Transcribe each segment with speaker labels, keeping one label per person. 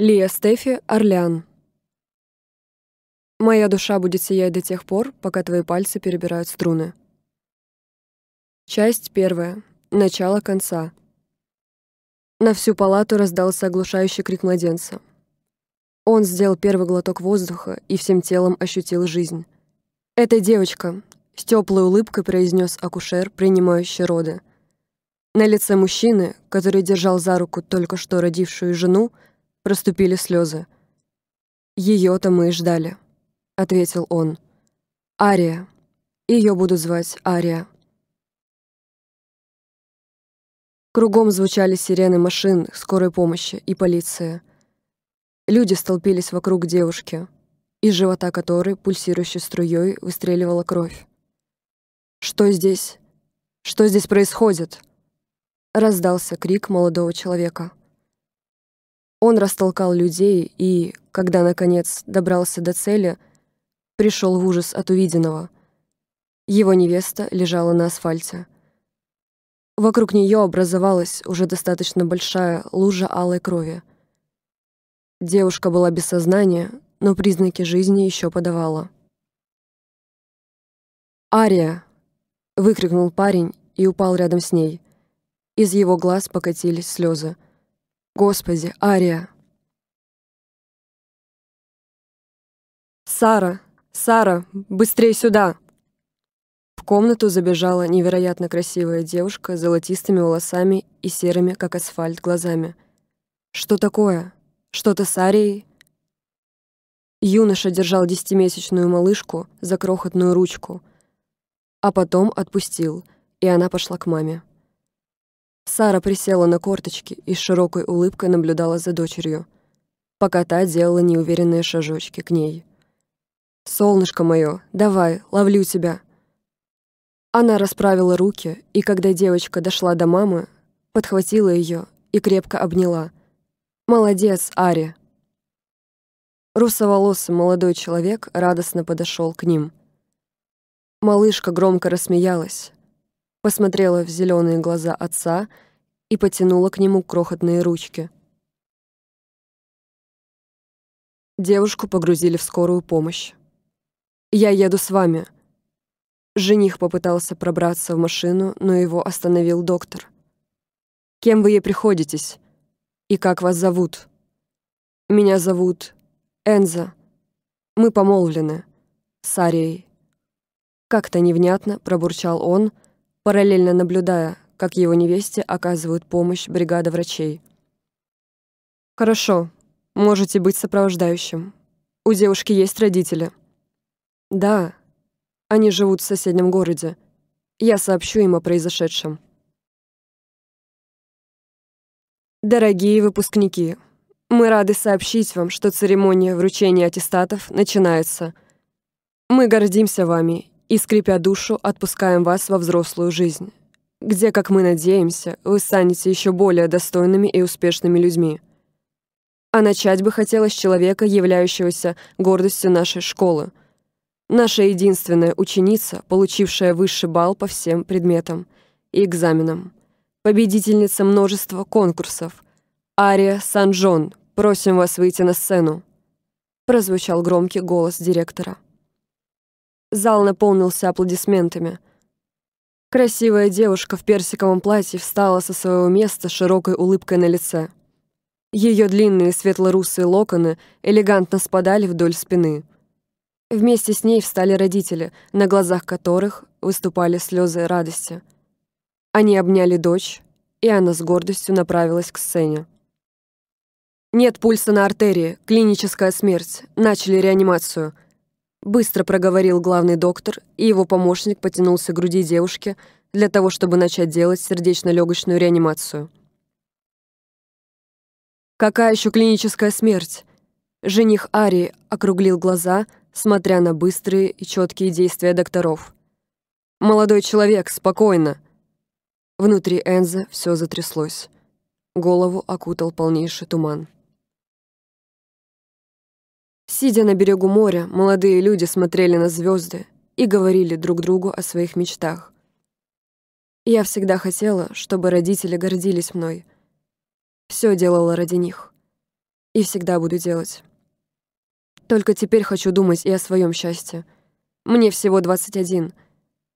Speaker 1: Лия Стефи, Орлеан. Моя душа будет сиять до тех пор, пока твои пальцы перебирают струны. Часть первая. Начало конца. На всю палату раздался оглушающий крик младенца. Он сделал первый глоток воздуха и всем телом ощутил жизнь. «Это девочка», — с теплой улыбкой произнес акушер, принимающий роды. На лице мужчины, который держал за руку только что родившую жену, — Проступили слезы. «Ее-то мы и ждали», — ответил он. «Ария. Ее буду звать Ария». Кругом звучали сирены машин скорой помощи и полиции. Люди столпились вокруг девушки, из живота которой пульсирующей струей выстреливала кровь. «Что здесь? Что здесь происходит?» — раздался крик молодого человека. Он растолкал людей и, когда, наконец, добрался до цели, пришел в ужас от увиденного. Его невеста лежала на асфальте. Вокруг нее образовалась уже достаточно большая лужа алой крови. Девушка была без сознания, но признаки жизни еще подавала. «Ария!» — выкрикнул парень и упал рядом с ней. Из его глаз покатились слезы. Господи, Ария. Сара, Сара, быстрее сюда. В комнату забежала невероятно красивая девушка с золотистыми волосами и серыми, как асфальт, глазами. Что такое? Что-то с Арией? Юноша держал десятимесячную малышку за крохотную ручку, а потом отпустил, и она пошла к маме. Сара присела на корточки и с широкой улыбкой наблюдала за дочерью, пока та делала неуверенные шажочки к ней. «Солнышко мое, давай, ловлю тебя!» Она расправила руки, и когда девочка дошла до мамы, подхватила ее и крепко обняла. «Молодец, Ари!» Русоволосый молодой человек радостно подошел к ним. Малышка громко рассмеялась, посмотрела в зеленые глаза отца и потянула к нему крохотные ручки. Девушку погрузили в скорую помощь. «Я еду с вами». Жених попытался пробраться в машину, но его остановил доктор. «Кем вы ей приходитесь? И как вас зовут?» «Меня зовут Энза. Мы помолвлены. С Арией». Как-то невнятно пробурчал он, — параллельно наблюдая, как его невесте оказывают помощь бригада врачей. «Хорошо, можете быть сопровождающим. У девушки есть родители». «Да, они живут в соседнем городе. Я сообщу им о произошедшем». Дорогие выпускники, мы рады сообщить вам, что церемония вручения аттестатов начинается. Мы гордимся вами и, скрипя душу, отпускаем вас во взрослую жизнь, где, как мы надеемся, вы станете еще более достойными и успешными людьми. А начать бы хотелось человека, являющегося гордостью нашей школы. Наша единственная ученица, получившая высший балл по всем предметам и экзаменам. Победительница множества конкурсов. Ария Санжон, просим вас выйти на сцену. Прозвучал громкий голос директора. Зал наполнился аплодисментами. Красивая девушка в персиковом платье встала со своего места широкой улыбкой на лице. Ее длинные светло-русые локоны элегантно спадали вдоль спины. Вместе с ней встали родители, на глазах которых выступали слезы радости. Они обняли дочь, и она с гордостью направилась к сцене. «Нет пульса на артерии, клиническая смерть, начали реанимацию», Быстро проговорил главный доктор, и его помощник потянулся к груди девушки для того, чтобы начать делать сердечно-легочную реанимацию. «Какая еще клиническая смерть?» Жених Ари округлил глаза, смотря на быстрые и четкие действия докторов. «Молодой человек, спокойно!» Внутри Энза все затряслось. Голову окутал полнейший туман. Сидя на берегу моря, молодые люди смотрели на звезды и говорили друг другу о своих мечтах. Я всегда хотела, чтобы родители гордились мной. Все делала ради них. И всегда буду делать. Только теперь хочу думать и о своем счастье. Мне всего 21.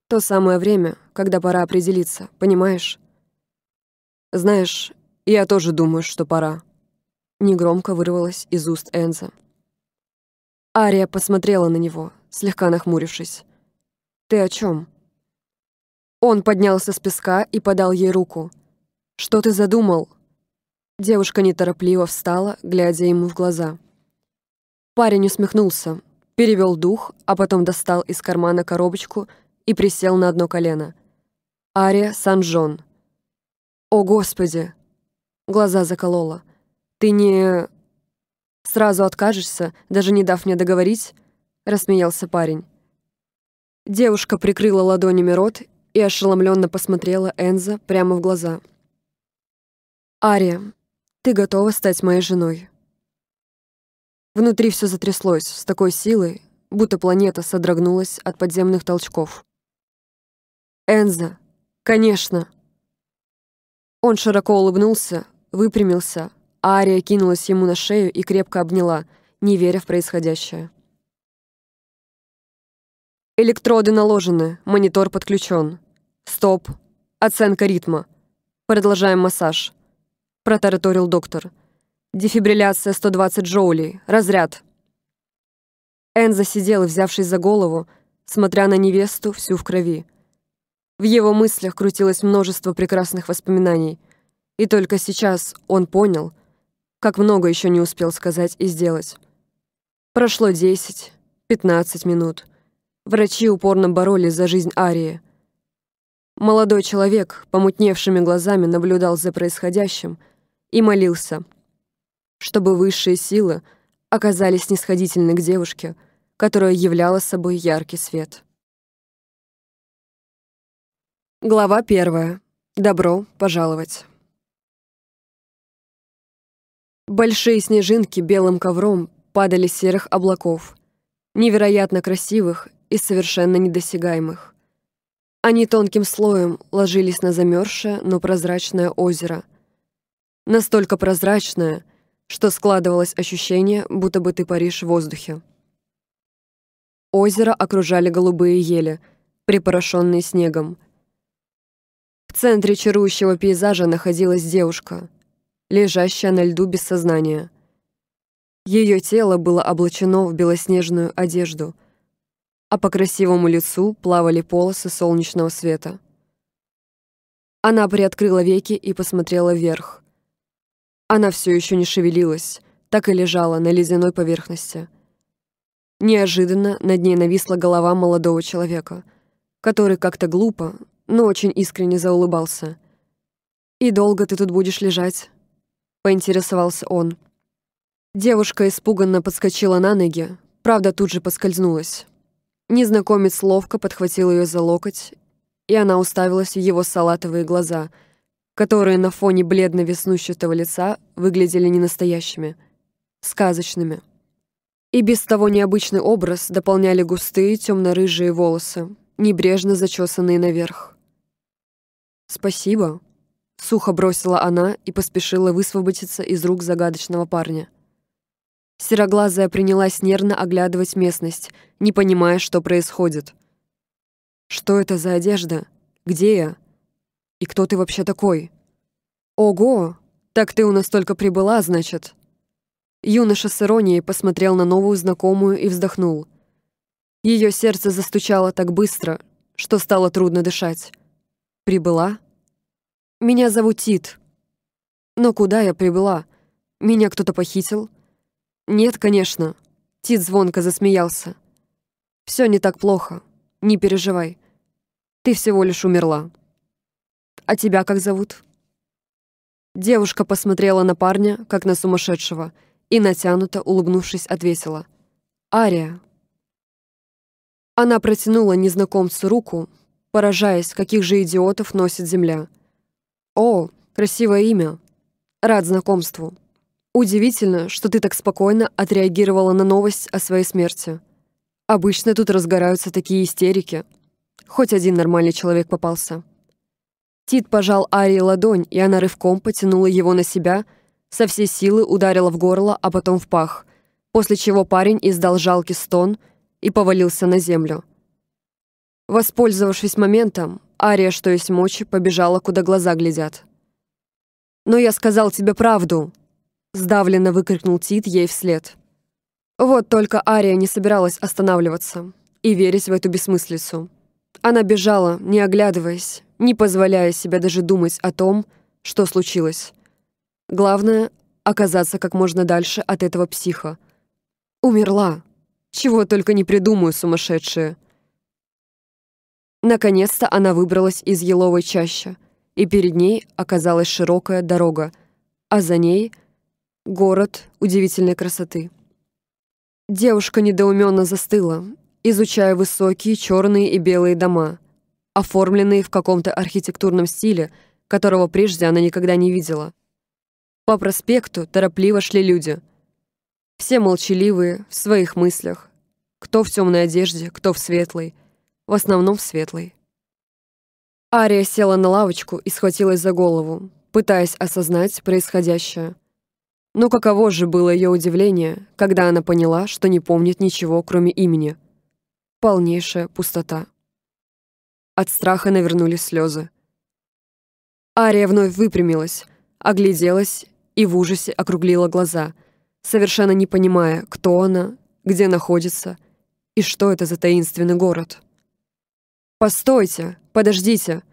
Speaker 1: То самое время, когда пора определиться, понимаешь? Знаешь, я тоже думаю, что пора. Негромко вырвалось из уст Энза. Ария посмотрела на него, слегка нахмурившись. «Ты о чем? Он поднялся с песка и подал ей руку. «Что ты задумал?» Девушка неторопливо встала, глядя ему в глаза. Парень усмехнулся, перевел дух, а потом достал из кармана коробочку и присел на одно колено. Ария Санжон. «О, Господи!» Глаза заколола. «Ты не...» Сразу откажешься, даже не дав мне договорить?» — рассмеялся парень. Девушка прикрыла ладонями рот и ошеломленно посмотрела Энза прямо в глаза. «Ария, ты готова стать моей женой?» Внутри все затряслось с такой силой, будто планета содрогнулась от подземных толчков. «Энза, конечно!» Он широко улыбнулся, выпрямился, Ария кинулась ему на шею и крепко обняла, не веря в происходящее. Электроды наложены, монитор подключен. Стоп. Оценка ритма. Продолжаем массаж. Протараторил доктор. Дефибрилляция 120 джоулей. Разряд. Энза сидел, взявшись за голову, смотря на невесту всю в крови. В его мыслях крутилось множество прекрасных воспоминаний. И только сейчас он понял — как много еще не успел сказать и сделать. Прошло 10, 15 минут. Врачи упорно боролись за жизнь Арии. Молодой человек, помутневшими глазами, наблюдал за происходящим и молился, чтобы высшие силы оказались снисходительны к девушке, которая являла собой яркий свет. Глава первая. Добро пожаловать. Большие снежинки белым ковром падали с серых облаков, невероятно красивых и совершенно недосягаемых. Они тонким слоем ложились на замерзшее, но прозрачное озеро. Настолько прозрачное, что складывалось ощущение, будто бы ты паришь в воздухе. Озеро окружали голубые ели, припорошенные снегом. В центре чарующего пейзажа находилась девушка — лежащая на льду без сознания. Ее тело было облачено в белоснежную одежду, а по красивому лицу плавали полосы солнечного света. Она приоткрыла веки и посмотрела вверх. Она все еще не шевелилась, так и лежала на ледяной поверхности. Неожиданно над ней нависла голова молодого человека, который как-то глупо, но очень искренне заулыбался. «И долго ты тут будешь лежать?» — поинтересовался он. Девушка испуганно подскочила на ноги, правда, тут же поскользнулась. Незнакомец ловко подхватил ее за локоть, и она уставилась в его салатовые глаза, которые на фоне бледно-веснущатого лица выглядели ненастоящими, сказочными. И без того необычный образ дополняли густые темно-рыжие волосы, небрежно зачесанные наверх. «Спасибо», Сухо бросила она и поспешила высвободиться из рук загадочного парня. Сероглазая принялась нервно оглядывать местность, не понимая, что происходит. «Что это за одежда? Где я? И кто ты вообще такой?» «Ого! Так ты у нас только прибыла, значит?» Юноша с иронией посмотрел на новую знакомую и вздохнул. Ее сердце застучало так быстро, что стало трудно дышать. «Прибыла?» Меня зовут Тит. Но куда я прибыла? Меня кто-то похитил? Нет, конечно. Тит звонко засмеялся. Все не так плохо. Не переживай. Ты всего лишь умерла. А тебя как зовут? Девушка посмотрела на парня, как на сумасшедшего, и натянуто, улыбнувшись, ответила. «Ария». Она протянула незнакомцу руку, поражаясь, каких же идиотов носит земля. О, красивое имя. Рад знакомству. Удивительно, что ты так спокойно отреагировала на новость о своей смерти. Обычно тут разгораются такие истерики. Хоть один нормальный человек попался. Тит пожал Арии ладонь, и она рывком потянула его на себя, со всей силы ударила в горло, а потом в пах, после чего парень издал жалкий стон и повалился на землю. Воспользовавшись моментом, Ария, что есть мочи, побежала, куда глаза глядят. «Но я сказал тебе правду!» Сдавленно выкрикнул Тит ей вслед. Вот только Ария не собиралась останавливаться и верить в эту бессмыслицу. Она бежала, не оглядываясь, не позволяя себе даже думать о том, что случилось. Главное — оказаться как можно дальше от этого психа. Умерла. Чего только не придумаю, сумасшедшие. Наконец-то она выбралась из еловой чащи, и перед ней оказалась широкая дорога, а за ней — город удивительной красоты. Девушка недоуменно застыла, изучая высокие черные и белые дома, оформленные в каком-то архитектурном стиле, которого прежде она никогда не видела. По проспекту торопливо шли люди. Все молчаливые, в своих мыслях. Кто в темной одежде, кто в светлой — в основном светлый. Ария села на лавочку и схватилась за голову, пытаясь осознать происходящее. Но каково же было ее удивление, когда она поняла, что не помнит ничего, кроме имени. Полнейшая пустота. От страха навернулись слезы. Ария вновь выпрямилась, огляделась и в ужасе округлила глаза, совершенно не понимая, кто она, где находится и что это за таинственный город. «Постойте! Подождите!»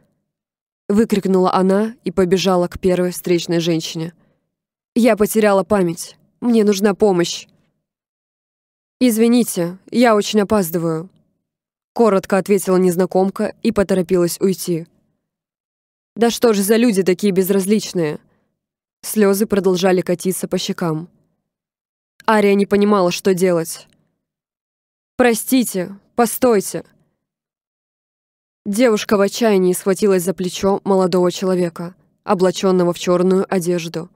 Speaker 1: Выкрикнула она и побежала к первой встречной женщине. «Я потеряла память. Мне нужна помощь». «Извините, я очень опаздываю», — коротко ответила незнакомка и поторопилась уйти. «Да что же за люди такие безразличные?» Слезы продолжали катиться по щекам. Ария не понимала, что делать. «Простите, постойте», Девушка в отчаянии схватилась за плечо молодого человека, облаченного в черную одежду.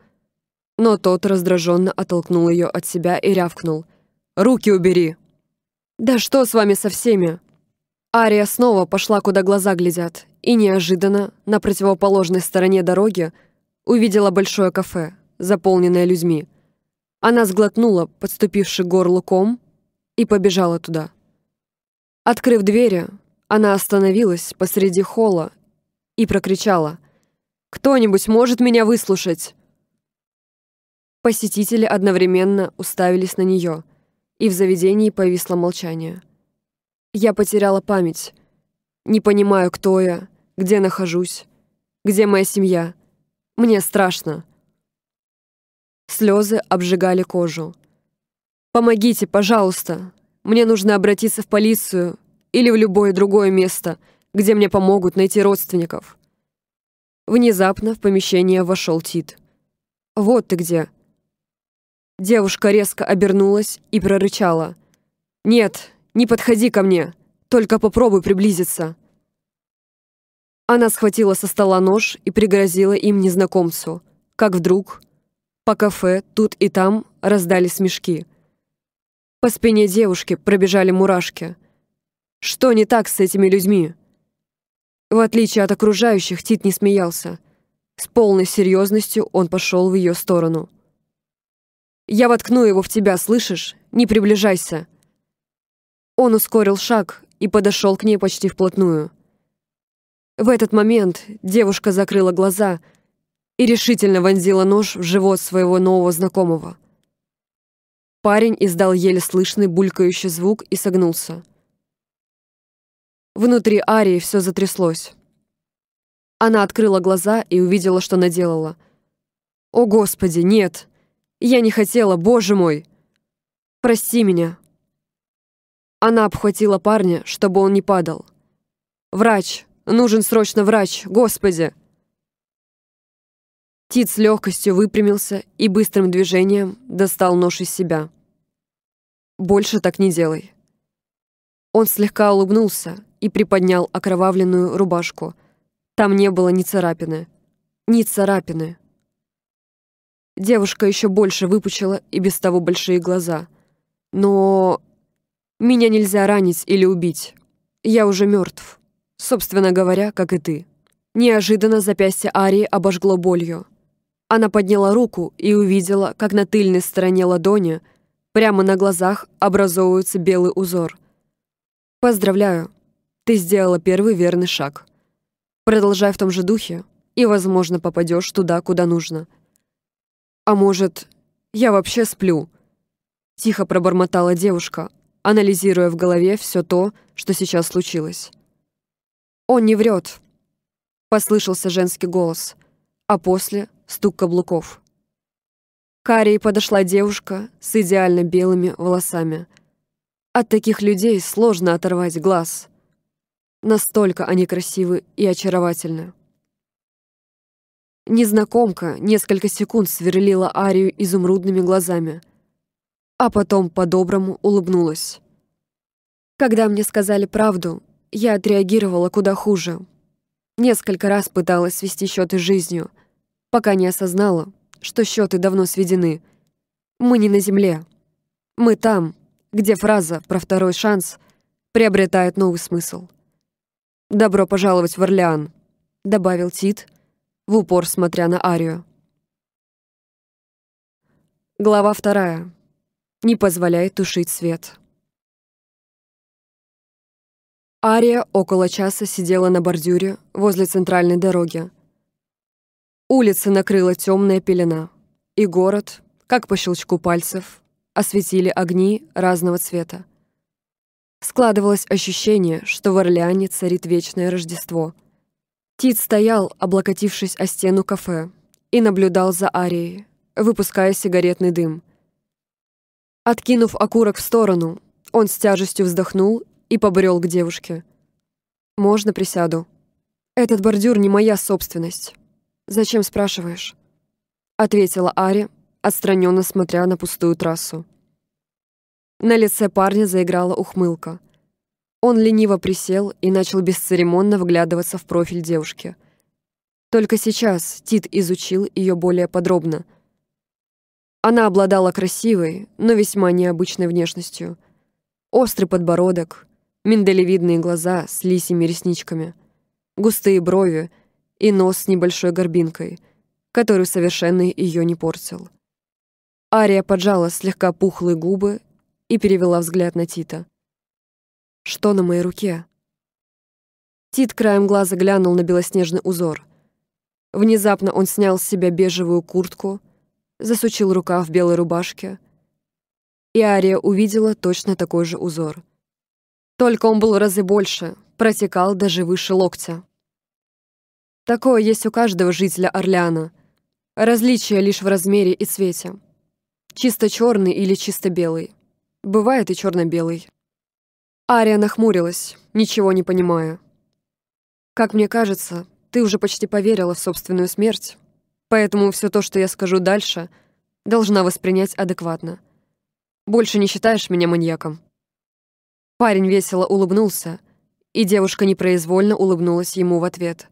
Speaker 1: Но тот раздраженно оттолкнул ее от себя и рявкнул. «Руки убери!» «Да что с вами со всеми?» Ария снова пошла, куда глаза глядят, и неожиданно, на противоположной стороне дороги, увидела большое кафе, заполненное людьми. Она сглотнула, подступивший горлуком, и побежала туда. Открыв двери, она остановилась посреди холла и прокричала. «Кто-нибудь может меня выслушать?» Посетители одновременно уставились на нее, и в заведении повисло молчание. Я потеряла память. Не понимаю, кто я, где нахожусь, где моя семья. Мне страшно. Слезы обжигали кожу. «Помогите, пожалуйста. Мне нужно обратиться в полицию или в любое другое место, где мне помогут найти родственников». Внезапно в помещение вошел Тит. «Вот ты где!» Девушка резко обернулась и прорычала. «Нет, не подходи ко мне, только попробуй приблизиться». Она схватила со стола нож и пригрозила им незнакомцу. Как вдруг... По кафе тут и там раздались смешки. По спине девушки пробежали мурашки — что не так с этими людьми? В отличие от окружающих, Тит не смеялся. С полной серьезностью он пошел в ее сторону. «Я воткну его в тебя, слышишь? Не приближайся!» Он ускорил шаг и подошел к ней почти вплотную. В этот момент девушка закрыла глаза и решительно вонзила нож в живот своего нового знакомого. Парень издал еле слышный булькающий звук и согнулся. Внутри Арии все затряслось. Она открыла глаза и увидела, что наделала. «О, Господи, нет! Я не хотела, Боже мой! Прости меня!» Она обхватила парня, чтобы он не падал. «Врач! Нужен срочно врач! Господи!» Тит с легкостью выпрямился и быстрым движением достал нож из себя. «Больше так не делай». Он слегка улыбнулся, и приподнял окровавленную рубашку. Там не было ни царапины. Ни царапины. Девушка еще больше выпучила и без того большие глаза. Но... Меня нельзя ранить или убить. Я уже мертв. Собственно говоря, как и ты. Неожиданно запястье Арии обожгло болью. Она подняла руку и увидела, как на тыльной стороне ладони прямо на глазах образовывается белый узор. «Поздравляю, ты сделала первый верный шаг. Продолжай в том же духе, и, возможно, попадешь туда, куда нужно. А может, я вообще сплю? Тихо пробормотала девушка, анализируя в голове все то, что сейчас случилось. Он не врет. Послышался женский голос, а после стук каблуков. К Карии подошла девушка с идеально белыми волосами. От таких людей сложно оторвать глаз. Настолько они красивы и очаровательны. Незнакомка несколько секунд сверлила Арию изумрудными глазами, а потом по-доброму улыбнулась. Когда мне сказали правду, я отреагировала куда хуже. Несколько раз пыталась свести счеты с жизнью, пока не осознала, что счеты давно сведены. Мы не на земле. Мы там, где фраза про второй шанс приобретает новый смысл. «Добро пожаловать в Орлеан», — добавил Тит, в упор смотря на Арию. Глава вторая. Не позволяет тушить свет. Ария около часа сидела на бордюре возле центральной дороги. Улицы накрыла темная пелена, и город, как по щелчку пальцев, осветили огни разного цвета. Складывалось ощущение, что в Орлеане царит вечное Рождество. Тит стоял, облокотившись о стену кафе, и наблюдал за Арией, выпуская сигаретный дым. Откинув окурок в сторону, он с тяжестью вздохнул и побрел к девушке. «Можно присяду?» «Этот бордюр не моя собственность. Зачем спрашиваешь?» Ответила Ари, отстраненно смотря на пустую трассу. На лице парня заиграла ухмылка. Он лениво присел и начал бесцеремонно вглядываться в профиль девушки. Только сейчас Тит изучил ее более подробно. Она обладала красивой, но весьма необычной внешностью. Острый подбородок, миндалевидные глаза с лисими ресничками, густые брови и нос с небольшой горбинкой, который совершенно ее не портил. Ария поджала слегка пухлые губы и перевела взгляд на Тита. «Что на моей руке?» Тит краем глаза глянул на белоснежный узор. Внезапно он снял с себя бежевую куртку, засучил рука в белой рубашке, и Ария увидела точно такой же узор. Только он был в разы больше, протекал даже выше локтя. Такое есть у каждого жителя Орлеана. Различие лишь в размере и цвете. Чисто черный или чисто белый. Бывает и черно-белый. Ария нахмурилась, ничего не понимая. Как мне кажется, ты уже почти поверила в собственную смерть, поэтому все то, что я скажу дальше, должна воспринять адекватно. Больше не считаешь меня маньяком. Парень весело улыбнулся, и девушка непроизвольно улыбнулась ему в ответ.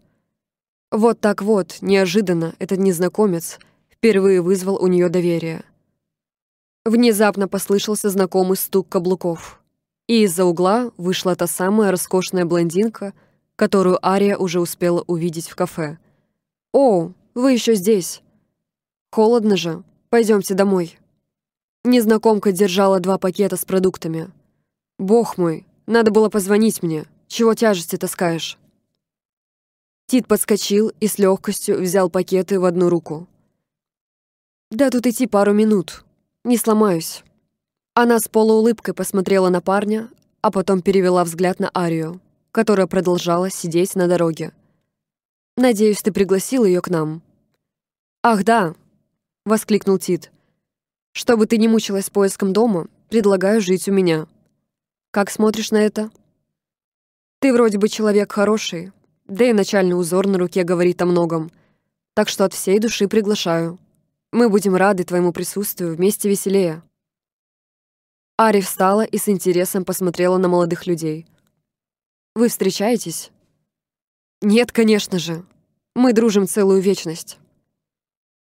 Speaker 1: Вот так вот, неожиданно, этот незнакомец впервые вызвал у нее доверие — Внезапно послышался знакомый стук каблуков. И из-за угла вышла та самая роскошная блондинка, которую Ария уже успела увидеть в кафе. «О, вы еще здесь!» «Холодно же. Пойдемте домой». Незнакомка держала два пакета с продуктами. «Бог мой, надо было позвонить мне. Чего тяжести таскаешь?» Тит подскочил и с легкостью взял пакеты в одну руку. «Да тут идти пару минут», не сломаюсь». Она с полуулыбкой посмотрела на парня, а потом перевела взгляд на Арию, которая продолжала сидеть на дороге. «Надеюсь, ты пригласил ее к нам». «Ах, да!» — воскликнул Тит. «Чтобы ты не мучилась поиском дома, предлагаю жить у меня. Как смотришь на это?» «Ты вроде бы человек хороший, да и начальный узор на руке говорит о многом, так что от всей души приглашаю». Мы будем рады твоему присутствию, вместе веселее». Ари встала и с интересом посмотрела на молодых людей. «Вы встречаетесь?» «Нет, конечно же. Мы дружим целую вечность».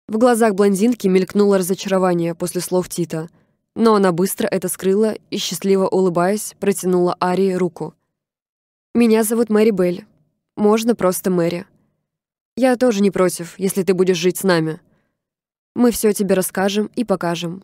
Speaker 1: В глазах блондинки мелькнуло разочарование после слов Тита, но она быстро это скрыла и, счастливо улыбаясь, протянула Арии руку. «Меня зовут Мэри Белль. Можно просто Мэри. Я тоже не против, если ты будешь жить с нами». Мы все тебе расскажем и покажем.